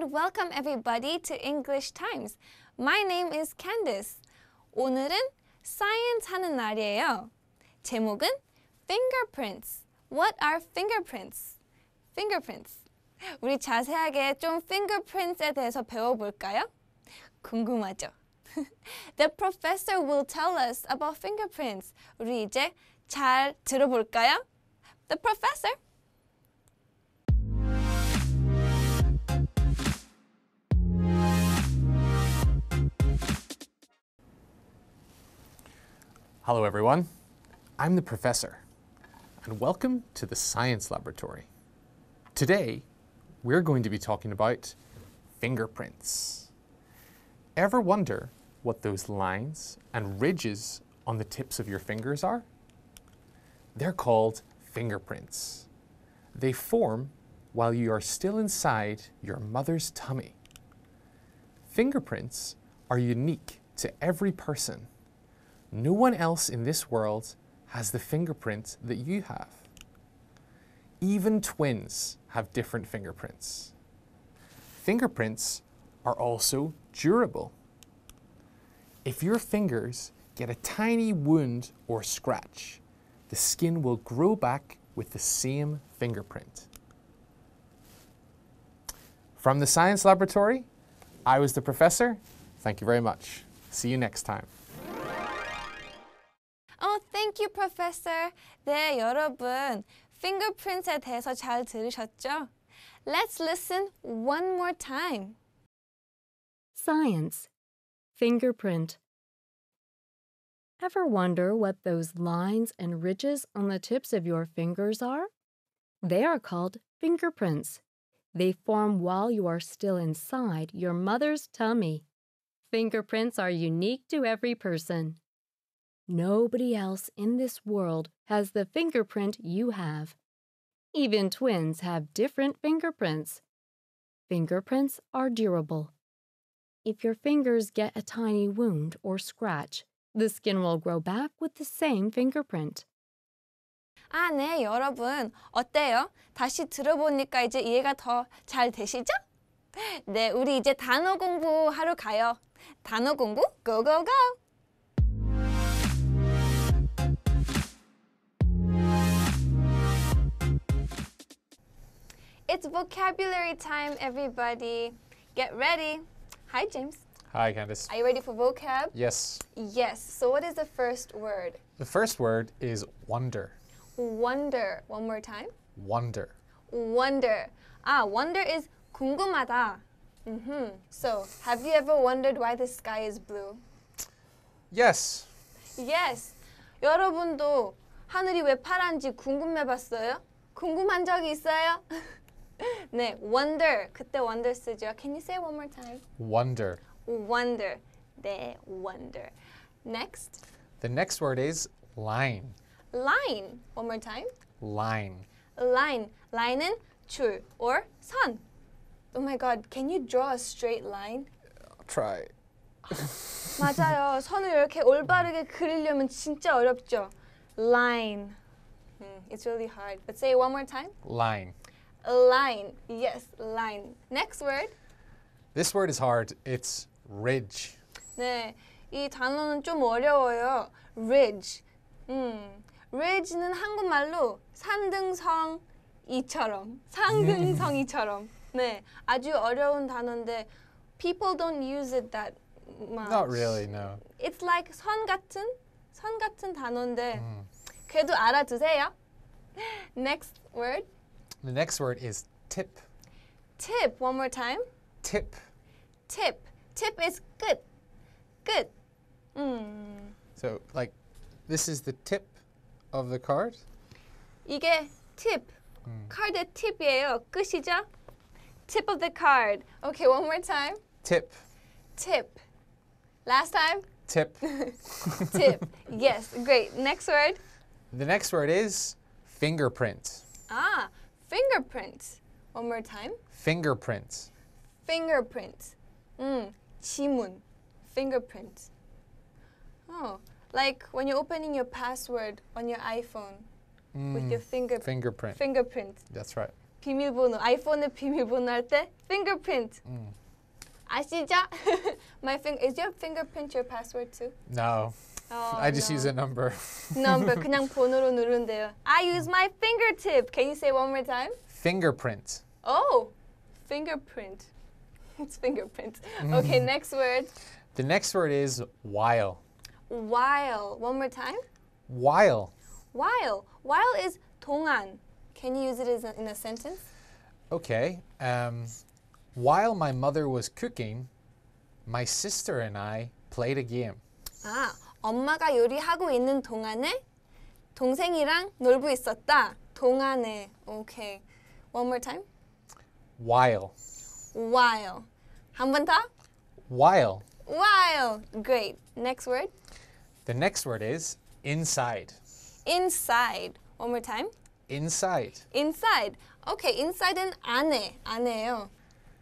and welcome everybody to English Times. My name is Candice. 오늘은 science 하는 날이에요. 제목은 fingerprints. What are fingerprints? fingerprints. 우리 자세하게 좀 fingerprints에 대해서 배워볼까요? 궁금하죠? The professor will tell us about fingerprints. 우리 이제 잘 들어볼까요? The professor Hello, everyone. I'm the professor, and welcome to the Science Laboratory. Today, we're going to be talking about fingerprints. Ever wonder what those lines and ridges on the tips of your fingers are? They're called fingerprints. They form while you are still inside your mother's tummy. Fingerprints are unique to every person no one else in this world has the fingerprint that you have. Even twins have different fingerprints. Fingerprints are also durable. If your fingers get a tiny wound or scratch, the skin will grow back with the same fingerprint. From the Science Laboratory, I was the professor. Thank you very much. See you next time. Thank you, Professor. 네, 여러분. Fingerprints에 대해서 잘 들으셨죠? Let's listen one more time. Science. Fingerprint. Ever wonder what those lines and ridges on the tips of your fingers are? They are called fingerprints. They form while you are still inside your mother's tummy. Fingerprints are unique to every person. Nobody else in this world has the fingerprint you have. Even twins have different fingerprints. Fingerprints are durable. If your fingers get a tiny wound or scratch, the skin will grow back with the same fingerprint. 아, 네, 여러분. 어때요? 다시 들어보니까 이제 이해가 더 잘 되시죠? 네, 우리 이제 단어 공부하러 가요. 단어 공부 go go go. It's vocabulary time, everybody. Get ready. Hi, James. Hi, Candice. Are you ready for vocab? Yes. Yes. So, what is the first word? The first word is wonder. Wonder. One more time. Wonder. Wonder. Ah, wonder is 궁금하다. Mm -hmm. So, have you ever wondered why the sky is blue? Yes. Yes. 여러분도 하늘이 왜 파란지 궁금해 봤어요? 궁금한 적이 있어요? 네, wonder. 그때 wonder 쓰죠. Can you say it one more time? Wonder. Wonder. 네, wonder. Next. The next word is line. Line. One more time. Line. Line. Line은 줄 or 선. Oh my god, can you draw a straight line? I'll try. 맞아요. 선을 이렇게 올바르게 그리려면 진짜 어렵죠. Line. it's really hard. But say it one more time. Line. line. Yes, line. Next word. This word is hard. It's ridge. 네, 이 단어는 좀 어려워요. ridge. 음, ridge는 한국말로 산등성 이처럼 상등성이처럼 네 아주 어려운 단어인데 people don't use it that much. Not really, no. It's like 선 같은 선 같은 단어인데 mm. 그래도 알아두세요. Next word. The next word is tip. Tip, one more time. Tip. Tip. Tip is good. Good. Mm. So, like, this is the tip of the card? 이게 tip. Mm. 카드 팁이에요. 끝이죠? Tip of the card. Okay, one more time. Tip. Tip. Last time? Tip. Tip. Yes, great. Next word? The next word is fingerprint. Ah, Fingerprints. One more time. Fingerprints. Fingerprints. Mm, 지문. Fingerprints. Oh, like when you're opening your password on your iPhone mm, with hmm. your finger fingerprint. Fingerprint. That's right. 비밀번호. 아이폰에 비밀번호 할때 fingerprint. Mm. 아시죠? My finger is your fingerprint your password too? No. Oh, I just no. use a number. number. 그냥 번호로 누른대요. I use my fingertip. Can you say one more time? Fingerprint. Oh, fingerprint. It's fingerprint. Mm. Okay, next word. The next word is while. While. One more time. While. While. While is 동안. Can you use it as a, in a sentence? Okay. Um, while my mother was cooking, my sister and I played a game. Ah. 엄마가 요리하고 있는 동안에 동생이랑 놀고 있었다. 동안에. 오케이. One more time. While. While. 한 번 더. While. While. Great. Next word. The next word is inside. Inside. One more time. Inside. Inside. Okay, inside은 안에, 안에요.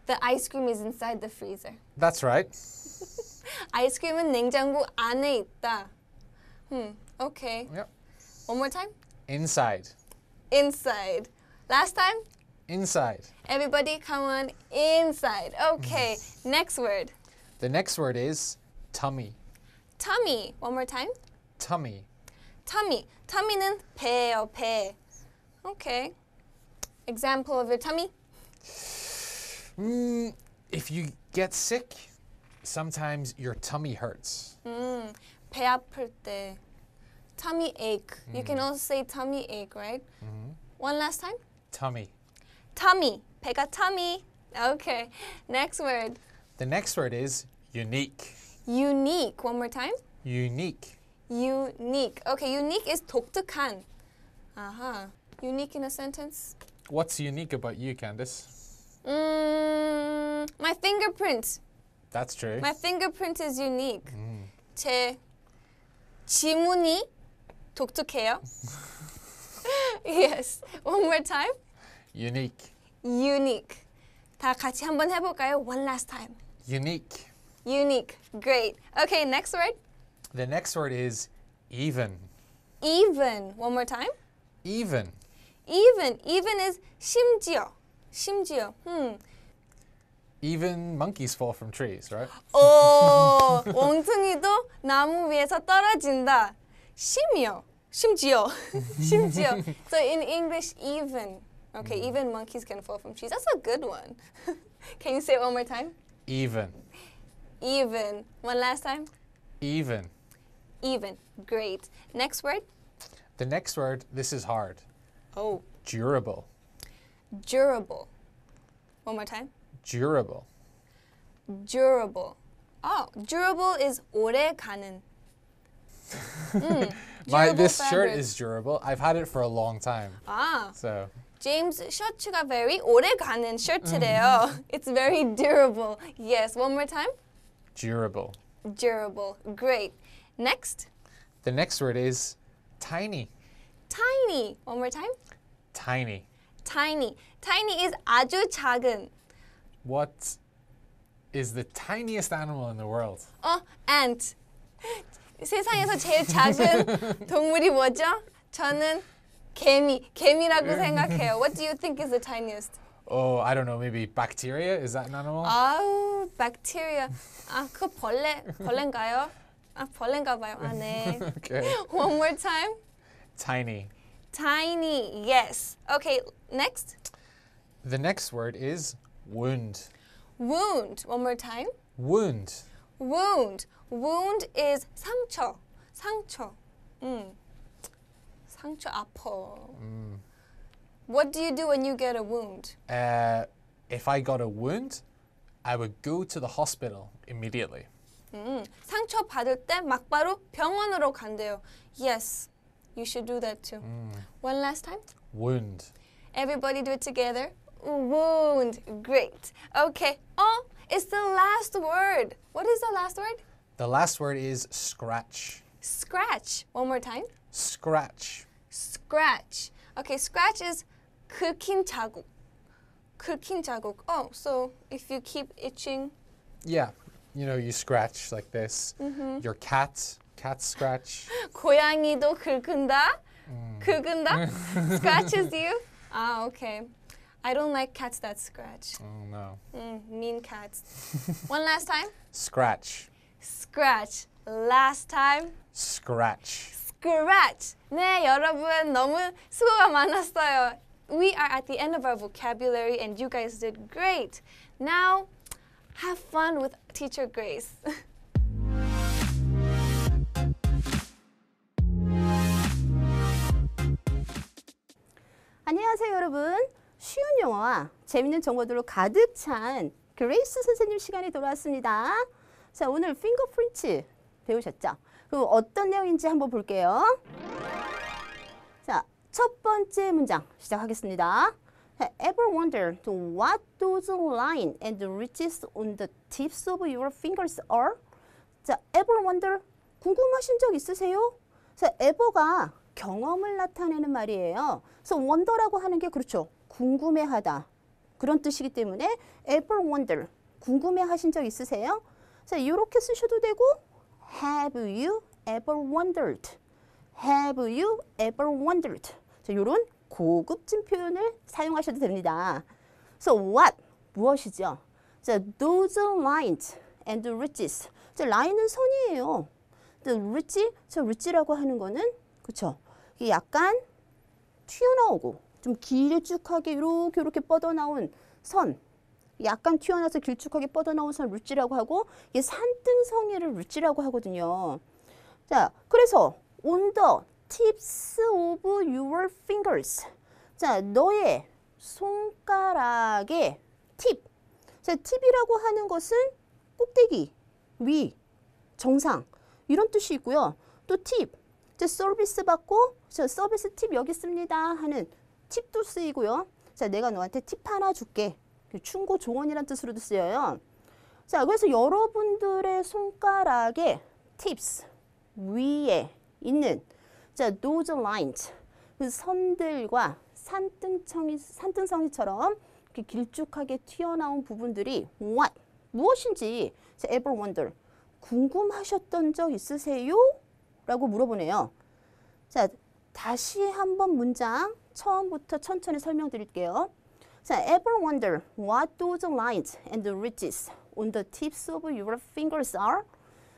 The ice cream is inside the freezer. That's right. 아이스크림은 냉장고 안에 있다. Hmm. Okay. Yep. One more time. Inside. Inside. Last time? Inside. Everybody come on inside. Okay. next word. The next word is tummy. Tummy. One more time. Tummy. Tummy. Tummy는 배예요, 배. Okay. Example of your tummy? Mm, if you get sick, sometimes your tummy hurts. 음, 배 아플 때 tummy ache. You can also say tummy ache, right? One last time. Tummy. Tummy. 배가 tummy. Okay. Next word. The next word is unique. Unique. One more time. Unique. Unique. Okay, unique is 독특한. Uh-huh. Unique in a sentence. What's unique about you, Candice? Mm, my fingerprint. That's true. My fingerprint is unique. 음. Mm. 제 지문이 독특해요. yes. One more time. Unique. Unique. 다 같이 한번 해볼까요? One last time. Unique. Unique. Great. Okay, next word. The next word is even. Even. One more time. Even. Even. Even is 심지어. 심지어. Hmm. Even monkeys fall from trees, right? Oh, 엉뚱이도 나무 위에서 떨어진다. 심요, 심지어. 심지어. So in English, even. Okay, mm. even monkeys can fall from trees. That's a good one. can you say it one more time? Even. Even. One last time? Even. Even. Great. Next word? The next word, this is hard. Oh. Durable. Durable. One more time? durable. durable. Oh, durable is 오래가는. Mm, My this fabric. shirt is durable. I've had it for a long time. Ah. So. James 셔츠가 very 오래가는 셔츠래요. Mm-hmm. it's very durable. Yes, one more time. Durable. Durable. Great. Next. The next word is tiny. Tiny. One more time. Tiny. Tiny. Tiny is 아주 작은. What is the tiniest animal in the world? Oh, ant. 세상에서 제일 작은 동물이 뭐죠? 저는 개미, 개미라고 생각해요. What do you think is the tiniest? Oh, I don't know. Maybe bacteria? Is that an animal? Oh, bacteria. 아, 그 벌레, 벌레인가요? 아, 벌레인가 봐요. 아, 네. okay. One more time. Tiny. Tiny. Yes. Okay, next. The next word is Wound. Wound. One more time. Wound. Wound. Wound is 상처. 상처. 음. 상처 아파. What do you do when you get a wound? Uh, if I got a wound, I would go to the hospital immediately. 음, 상처 받을 때 막바로 병원으로 간대요. Yes, you should do that too. One last time. Wound. Everybody do it together wound. Great. Okay. Oh, it's the last word. What is the last word? The last word is scratch. Scratch. One more time. Scratch. Scratch. Okay, scratch is 긁힌 자국. 긁힌 자국. Oh, so if you keep itching. Yeah. You know, you scratch like this. Mm -hmm. Your cat, cat scratch. 고양이도 긁은다. Mm. 긁은다. Scratches you. Ah, okay. I don't like cats that scratch. Oh no. Mm, mean cats. One last time. Scratch. Scratch. Last time. Scratch. Scratch. 네, 여러분 너무 수고가 많았어요. We are at the end of our vocabulary and you guys did great. Now, have fun with teacher Grace. 안녕하세요, 여러분. 쉬운 영어와 재밌는 정보들로 가득 찬 그레이스 선생님 시간이 돌아왔습니다. 자, 오늘 핑거프린트 배우셨죠? 그럼 어떤 내용인지 한번 볼게요. 자, 첫 번째 문장 시작하겠습니다. Ever wondered what those l i n e and ridges on the tips of your fingers are? 자, ever wonder 궁금하신 적 있으세요? 자, ever가 경험을 나타내는 말이에요. 그래서 wonder라고 하는 게 그렇죠. 궁금해하다 그런 뜻이기 때문에 ever wonder 궁금해하신 적 있으세요? 자 이렇게 쓰셔도 되고 have you ever wondered have you ever wondered 자 이런 고급진 표현을 사용하셔도 됩니다. So what 무엇이죠? 자 those lines and the riches 자 line은 선이에요. The rich 저 rich라고 하는 거는 그쵸? 이게 약간 튀어나오고 좀 길쭉하게 이렇게 이렇게 뻗어나온 선 약간 튀어나와서 길쭉하게 뻗어나온 선 루찌라고 하고 이게 산등성이를 루찌라고 하거든요. 자, 그래서 on the tips of your fingers. 자, 너의 손가락의 팁. 자, 팁이라고 하는 것은 꼭대기, 위, 정상 이런 뜻이 있고요. 또 팁, 자, 서비스 받고 자, 서비스 팁 여기 있니다 하는 팁도 쓰이고요. 자, 내가 너한테 팁 하나 줄게. 그 충고 조언이란 뜻으로도 쓰여요. 자, 그래서 여러분들의 손가락에 tips 위에 있는 자, nose lines 그 선들과 산등성이 산등성이처럼 이렇게 길쭉하게 튀어나온 부분들이 what 무엇인지 자, ever wonder 궁금하셨던 적 있으세요? 라고 물어보네요. 자, 다시 한번 문장 처음부터 천천히 설명드릴게요. 자, ever wonder what do t e l i g h s and the ridges on the tips of your fingers are?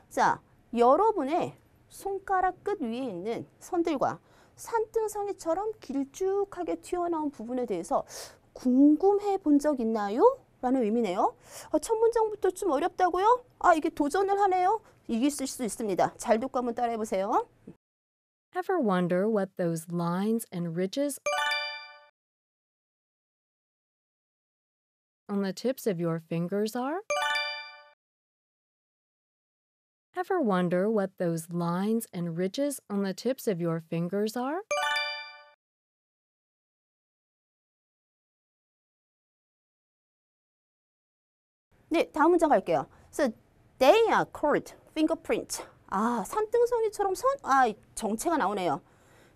자, 여러분의 손가락 끝 위에 있는 선들과 산등성이처럼 길쭉하게 튀어나온 부분에 대해서 궁금해 본 적 있나요? 라는 의미네요. 아, 첫 문장부터 좀 어렵다고요? 아, 이게 도전을 하네요. 이길 수 있습니다. 잘 듣고 한번 따라해보세요. Ever wonder what those lines and ridges on the tips of your fingers are? Ever wonder what those lines and ridges on the tips of your fingers are? 네, 다음 문장 갈게요. So they are called fingerprints. 아, 산등성이처럼 선, 아, 정체가 나오네요.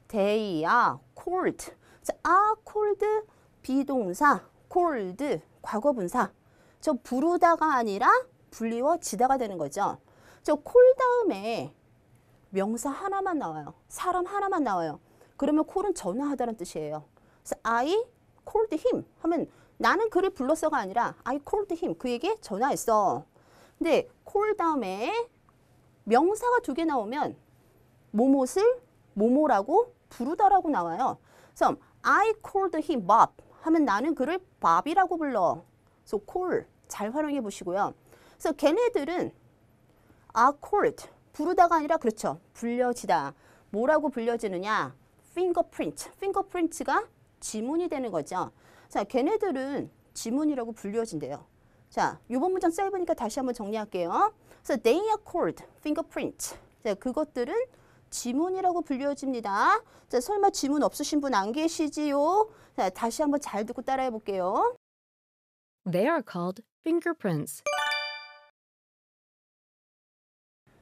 데이, 아, cold. 자, 아, cold, 비동사, cold, 과거분사. 저 부르다가 아니라 불리워지다가 되는 거죠. 저 콜 다음에 명사 하나만 나와요. 사람 하나만 나와요. 그러면 콜은 전화하다는 뜻이에요. 그래서 I called him 하면 나는 그를 불렀어가 아니라 I called him 그에게 전화했어. 근데 콜 다음에 명사가 두 개 나오면 모못을 모모라고 부르다라고 나와요. 그래서 I called him Bob 하면 나는 그를 밥이라고 불러. 그래 call 잘 활용해 보시고요. 그래서 걔네들은 a 아, called 부르다가 아니라 그렇죠. 불려지다. 뭐라고 불려지느냐? fingerprint. fingerprint가 지문이 되는 거죠. 자, 걔네들은 지문이라고 불려진대요. 자, 요번 문장 짧으니까 다시 한번 정리할게요. 그래서 they are called fingerprint. 자, 그것들은 지문이라고 불려집니다. 자, 설마 지문 없으신 분 안 계시지요? 자, 다시 한번 잘 듣고 따라해 볼게요. They are called fingerprints.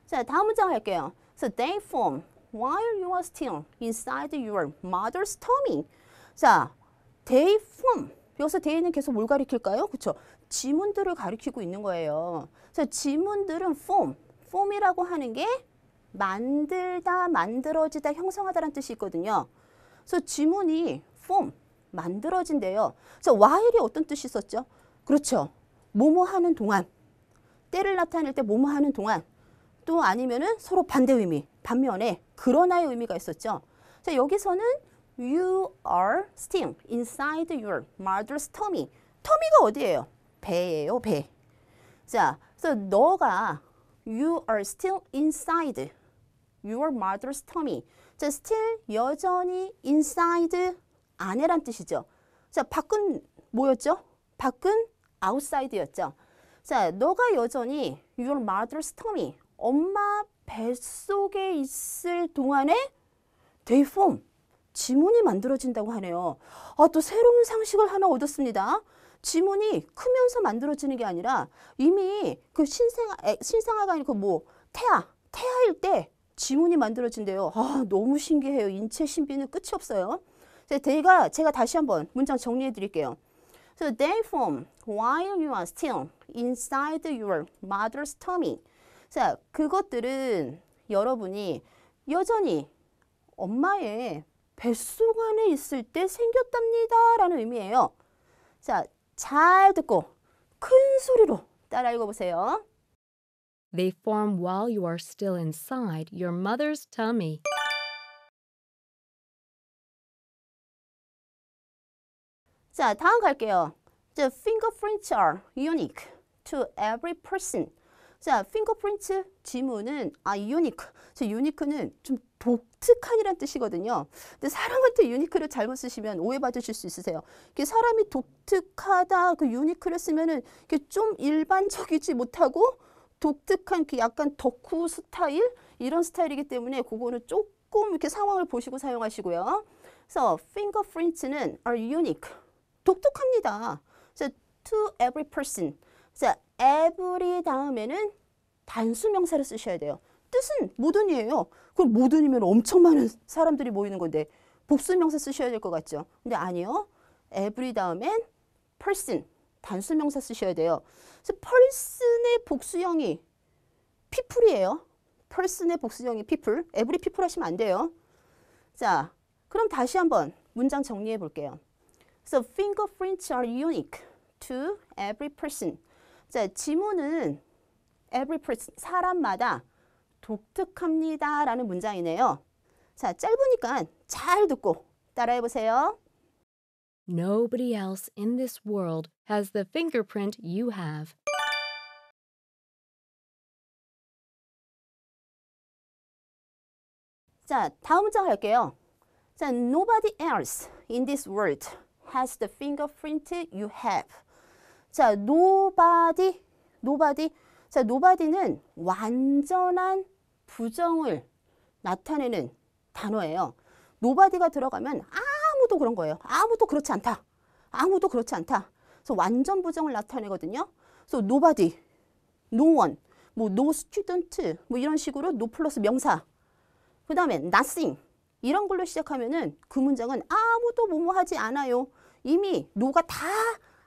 자, 다음 문장 할게요. So they form while you are still inside your mother's tummy. 자, they form. 여기서 they는 계속 뭘 가리킬까요? 그렇죠? 지문들을 가리키고 있는 거예요. 그래서 지문들은 폼, 폼이라고 하는 게 만들다, 만들어지다, 형성하다라는 뜻이 있거든요. 그래서 지문이 폼, 만들어진대요. 그래서 while이 어떤 뜻이 있었죠? 그렇죠. 뭐뭐 하는 동안, 때를 나타낼 때 뭐뭐 하는 동안, 또 아니면은 서로 반대 의미, 반면에 그러나의 의미가 있었죠. 자, 여기서는 you are s t i n g inside your mother's tummy. 터미가 어디예요? 배예요, 배. 자, 그래서 너가 you are still inside your mother's tummy. 자, still 여전히 inside 안에란 뜻이죠. 자, 밖은 뭐였죠? 밖은 outside였죠. 자, 너가 여전히 your mother's tummy, 엄마 뱃속에 있을 동안에 they form, 지문이 만들어진다고 하네요. 아, 또 새로운 상식을 하나 얻었습니다. 지문이 크면서 만들어지는 게 아니라 이미 그 신생아, 신생아가 아니고 뭐 태아, 태아일 때 지문이 만들어진대요. 아, 너무 신기해요. 인체 신비는 끝이 없어요. 제가, 제가 다시 한번 문장 정리해 드릴게요. So they form while you are still inside your mother's tummy. 자, 그것들은 여러분이 여전히 엄마의 뱃속 안에 있을 때 생겼답니다. 라는 의미예요. 자, 잘 듣고 큰 소리로 따라 읽어보세요. They form while you are still inside your mother's tummy. 자, 다음 갈게요. The fingerprints are unique to every person. 자, fingerprint 지문은 아, unique. 자, unique는 좀독 독특한이란 뜻이거든요. 근데 사람한테 유니크를 잘못 쓰시면 오해받으실 수 있으세요. 이게 사람이 독특하다 그 유니크를 쓰면은 이게 좀 일반적이지 못하고 독특한 그 약간 덕후 스타일 이런 스타일이기 때문에 그거는 조금 이렇게 상황을 보시고 사용하시고요. 그래서 fingerprints는 are unique. 독특합니다. 그래서 to every person. 그래서 every 다음에는 단수 명사를 쓰셔야 돼요. 뜻은 모든이에요. 그럼 모든이면 엄청 많은 사람들이 모이는 건데 복수명사 쓰셔야 될 것 같죠. 근데 아니요. every 다음엔 person, 단수명사 쓰셔야 돼요. 그래서 person의 복수형이 people이에요. person의 복수형이 people. every people 하시면 안 돼요. 자, 그럼 다시 한번 문장 정리해 볼게요. So fingerprints are unique to every person. 자, 지문은 every person, 사람마다 독특합니다. 라는 문장이네요. 자, 짧으니까 잘 듣고 따라해 보세요. Nobody else in this world has the fingerprint you have. 자, 다음 문장 할게요. 자, nobody else in this world has the fingerprint you have. 자, nobody, nobody. 자, nobody는 완전한 부정을 나타내는 단어예요. 노바디가 들어가면 아무도 그런 거예요. 아무도 그렇지 않다. 아무도 그렇지 않다. 그래서 완전 부정을 나타내거든요. 그래서 nobody, no one, 뭐 no student 뭐 이런 식으로 no 플러스 명사. 그 다음에 nothing 이런 걸로 시작하면은 그 문장은 아무도 뭐뭐 하지 않아요. 이미 no가 다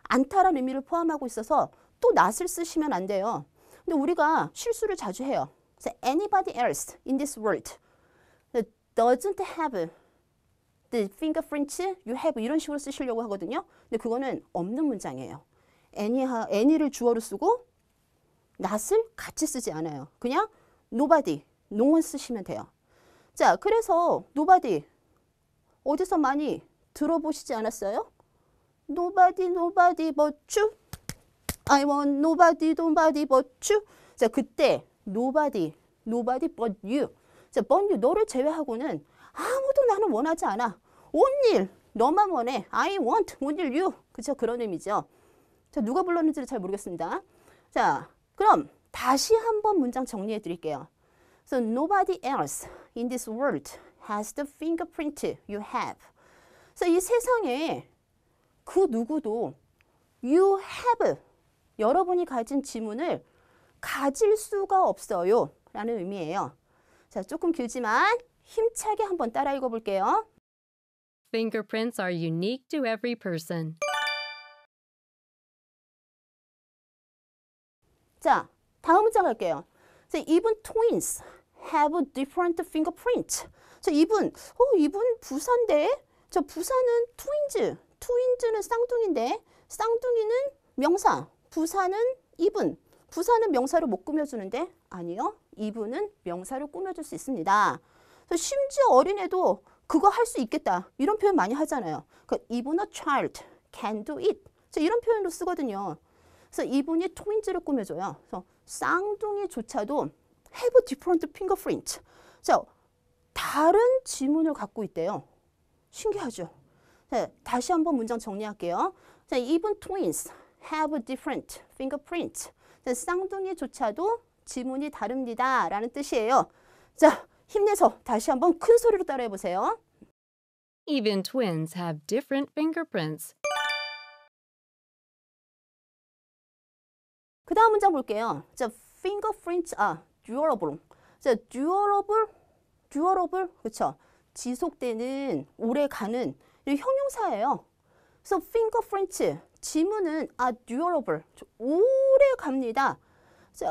안타라는 의미를 포함하고 있어서 또 not을 쓰시면 안 돼요. 근데 우리가 실수를 자주 해요. So anybody else in this world that doesn't have the fingerprints you have 이런 식으로 쓰시려고 하거든요. 근데 그거는 없는 문장이에요. anyha, any를 주어로 쓰고 not을 같이 쓰지 않아요. 그냥 nobody, no one 쓰시면 돼요. 자, 그래서 nobody 어디서 많이 들어보시지 않았어요? nobody, nobody but you. I want nobody, nobody but you. 자, 그때 nobody, nobody but you. 자, but you, 너를 제외하고는 아무도 나는 원하지 않아. 온일, 너만 원해. I want, 온일 you. 그쵸? 그런 의미죠. 자, 누가 불렀는지를 잘 모르겠습니다. 자, 그럼 다시 한번 문장 정리해 드릴게요. So nobody else in this world has the fingerprint you have. 그래서 이 세상에 그 누구도 you have 여러분이 가진 지문을 가질 수가 없어요. 라는 의미예요. 자, 조금 길지만 힘차게 한번 따라 읽어볼게요. Fingerprints are unique to every person. 자, 다음 문장 갈게요. 자, 이분 twins have different fingerprint. 자, 이분, 어, 이분 부산데? 저 부산은 twins, twins 는 쌍둥이인데 쌍둥이는 명사, 부산은 이분. 부사는 명사로 못 꾸며주는데 아니요. 이분은 명사로 꾸며줄 수 있습니다. 그래서 심지어 어린애도 그거 할 수 있겠다. 이런 표현 많이 하잖아요. 그 이분은 child can do it. 이런 표현도 쓰거든요. 그래서 이분이 토인지를 꾸며줘요. 그래서 쌍둥이조차도 have different fingerprint. 자, 다른 지문을 갖고 있대요. 신기하죠? 자, 네, 다시 한번 문장 정리할게요. 자, e v twins have different fingerprint. 쌍둥이조차도 지문이 다릅니다. 라는 뜻이에요. 자, 힘내서 다시 한번 큰 소리로 따라해 보세요. Even twins have different fingerprints. 그 다음 문장 볼게요. 자, fingerprints are durable. 자, durable, durable, 그쵸? 지속되는, 오래가는 형용사예요. 그래서 fingerprints, 지문은 아 r e durable. 오래 갑니다.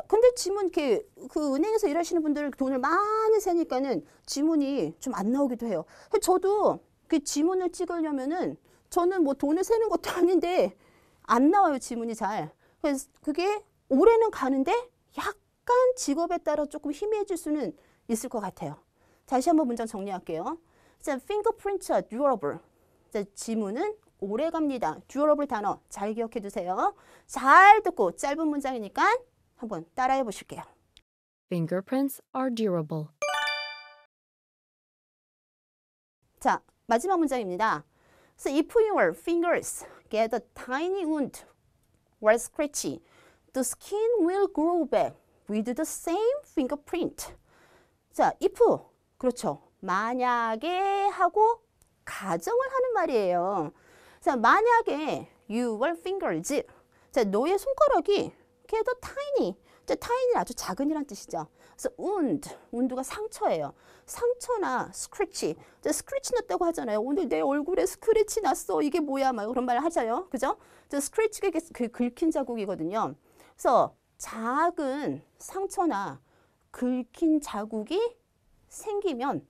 근데 지문 이렇게 그 은행에서 일하시는 분들 돈을 많이 세니까는 지문이 좀 안 나오기도 해요. 저도 그 지문을 찍으려면은 저는 뭐 돈을 세는 것도 아닌데 안 나와요 지문이 잘. 그래서 그게 올해는 가는데 약간 직업에 따라 조금 희미해질 수는 있을 것 같아요. 다시 한번 문장 정리할게요. 자, fingerprints are durable. 자, 지문은 오래 갑니다. 듀얼러블 단어 잘 기억해 두세요. 잘 듣고 짧은 문장이니까 한번 따라해 보실게요. Fingerprints are durable. 자, 마지막 문장입니다. So if your fingers get a tiny wound or scratchy, the skin will grow back with the same fingerprint. 자, if 그렇죠. 만약에 하고 가정을 하는 말이에요. 자, 만약에 your fingers. 자, 너의 손가락이 그래도 tiny. 자, tiny는 아주 작은이란 뜻이죠. 그래서 wound, wound가 상처예요. 상처나 scratch. 자, scratch 났다고 하잖아요. 오늘 내 얼굴에 스크래치 났어. 이게 뭐야? 막 그런 말을 하아요 그죠? 자, scratch가 그 긁힌 자국이거든요. 그래서 작은 상처나 긁힌 자국이 생기면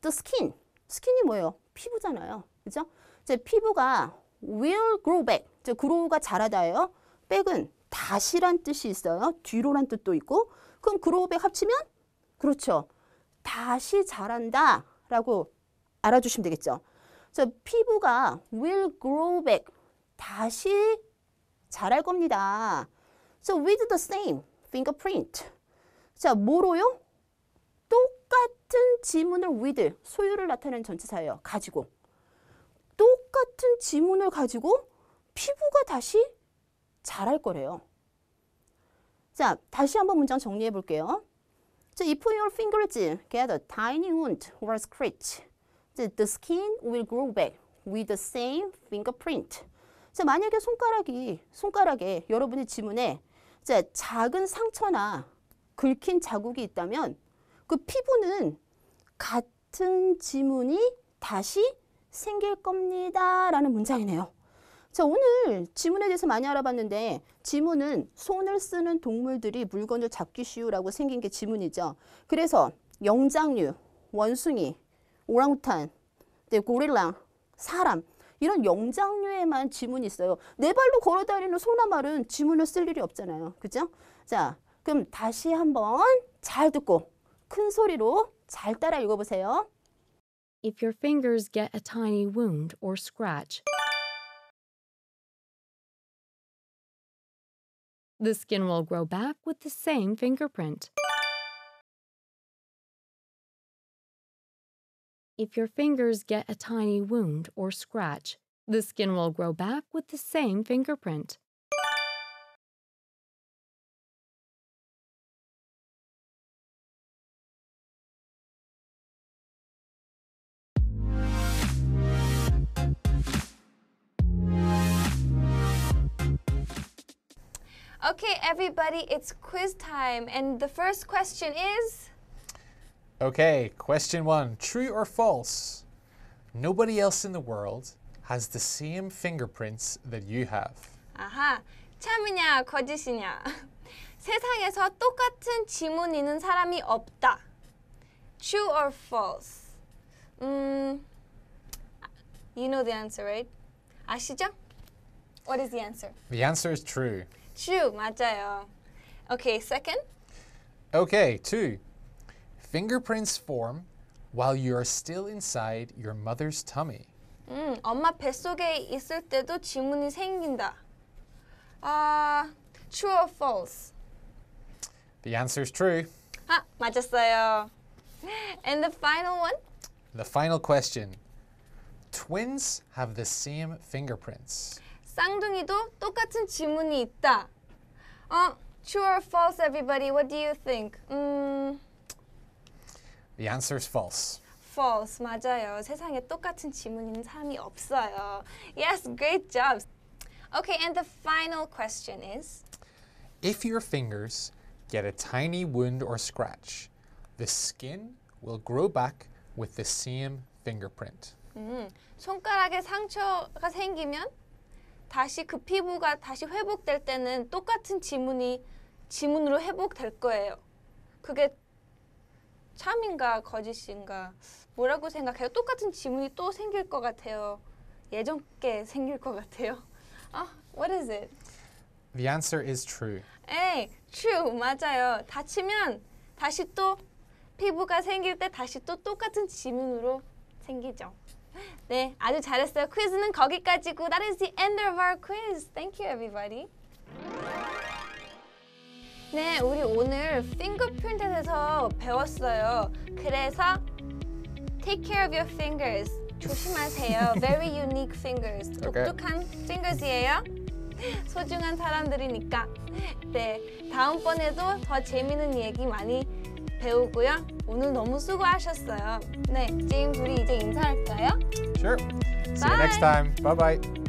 또 스킨, 스킨이 뭐예요? 피부잖아요. 그죠? 이제 피부가 will grow back. 이제 grow가 자라다예요. back은 다시란 뜻이 있어요. 뒤로란 뜻도 있고. 그럼 grow back 합치면 그렇죠. 다시 자란다라고 알아주시면 되겠죠. 그래서 피부가 will grow back. 다시 자랄 겁니다. So with the same fingerprint. 자, 뭐로요? 똑같은 지문을 with, 소유를 나타내는 전체사예요 가지고. 똑같은 지문을 가지고 피부가 다시 자랄 거래요. 자, 다시 한번 문장 정리해 볼게요. 자, if your fingers get a tiny wound or scratch, the skin will grow back with the same fingerprint. 자, 만약에 손가락이 손가락에 여러분의 지문에 자, 작은 상처나 긁힌 자국이 있다면 그 피부는 같은 지문이 다시 생길 겁니다. 라는 문장이네요. 자, 오늘 지문에 대해서 많이 알아봤는데 지문은 손을 쓰는 동물들이 물건을 잡기 쉬우라고 생긴 게 지문이죠. 그래서 영장류, 원숭이, 오랑우탄, 네, 고릴라, 사람 이런 영장류에만 지문이 있어요. 네 발로 걸어다니는 소나 말은 지문을 쓸 일이 없잖아요. 그죠? 자, 그럼 다시 한번 잘 듣고 큰 소리로 잘 따라 읽어보세요. if your fingers get a tiny wound or scratch. The skin will grow back with the same fingerprint. If your fingers get a tiny wound or scratch, the skin will grow back with the same fingerprint. Okay, everybody, it's quiz time. And the first question is? Okay, question one True or false? Nobody else in the world has the same fingerprints that you have. Aha, 참이냐, 거짓이냐? 세상에서 똑같은 지문 있는 사람이 없다. True or false? 음, you know the answer, right? 아시죠? What is the answer? The answer is true. 쭉 맞아요. Okay, second. Okay, two. Fingerprints form while you are still inside your mother's tummy. 음, 엄마 뱃속에 있을 때도 지문이 생긴다. 아, true or false? The answer is true. 아, 맞았어요. And the final one? The final question. Twins have the same fingerprints. 쌍둥이도 똑같은 지문이 있다. 어, true or false, everybody? What do you think? 음, The answer is false. false. 맞아요. 세상에 똑같은 지문 있는 사람이 없어요. Yes, great job. Okay, and the final question is If your fingers get a tiny wound or scratch, the skin will grow back with the same fingerprint. 음, 손가락에 상처가 생기면 다시 그 피부가 다시 회복될 때는 똑같은 지문이 지문으로 회복될 거예요. 그게 참인가 거짓인가 뭐라고 생각해요? 똑같은 지문이 또 생길 것 같아요. 예전 게 생길 것 같아요. 아, what is it? The answer is true. 에, true 맞아요. 다치면 다시 또 피부가 생길 때 다시 또 똑같은 지문으로 생기죠. 네, 아주 잘했어요. 퀴즈는 거기까지고 That is the end of our quiz. Thank you, everybody. 네, 우리 오늘 fingerprint에 대해서 배웠어요. 그래서 take care of your fingers. 조심하세요. Very unique fingers. 독특한 fingers이에요. 소중한 사람들이니까. 네, 다음번에도 더 재미있는 얘기 많이 배우고요. 오늘 너무 수고하셨어요. 네, 지금 둘이 이제 인사할까요? Sure. See you next time. Bye bye.